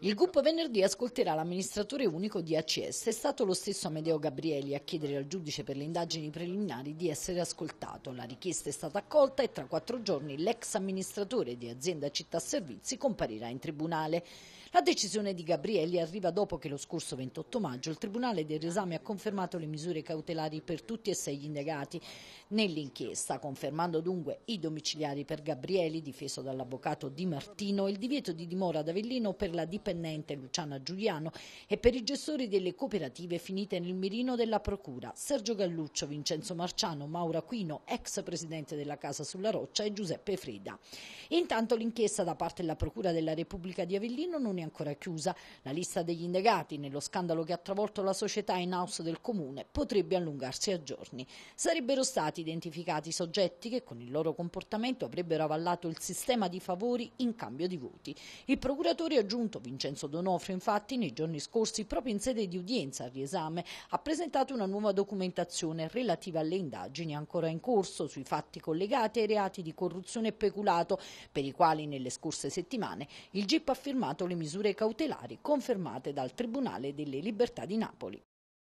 Il gruppo venerdì ascolterà l'amministratore unico di ACS. È stato lo stesso Amedeo Gabrielli a chiedere al giudice per le indagini preliminari di essere ascoltato. La richiesta è stata accolta e tra quattro giorni l'ex amministratore di azienda Città Servizi comparirà in tribunale. La decisione di Gabrielli arriva dopo che lo scorso 28 maggio il Tribunale del Riesame ha confermato le misure cautelari per tutti e sei gli indagati nell'inchiesta, confermando dunque i domiciliari per Gabrielli, difeso dall'avvocato Di Martino, e il divieto di dimora ad Avellino per la alla dipendente Luciana Giuliano e per i gestori delle cooperative finite nel mirino della Procura, Sergio Galluccio, Vincenzo Marciano, Mauro Aquino, ex presidente della Casa sulla Roccia e Giuseppe Freda. Intanto l'inchiesta da parte della Procura della Repubblica di Avellino non è ancora chiusa. La lista degli indagati nello scandalo che ha travolto la società in house del Comune potrebbe allungarsi a giorni. Sarebbero stati identificati soggetti che con il loro comportamento avrebbero avallato il sistema di favori in cambio di voti. Il procuratore aggiunto Conto, Vincenzo Donofrio, infatti, nei giorni scorsi, proprio in sede di udienza a riesame, ha presentato una nuova documentazione relativa alle indagini ancora in corso sui fatti collegati ai reati di corruzione e peculato, per i quali nelle scorse settimane il GIP ha firmato le misure cautelari confermate dal Tribunale delle Libertà di Napoli.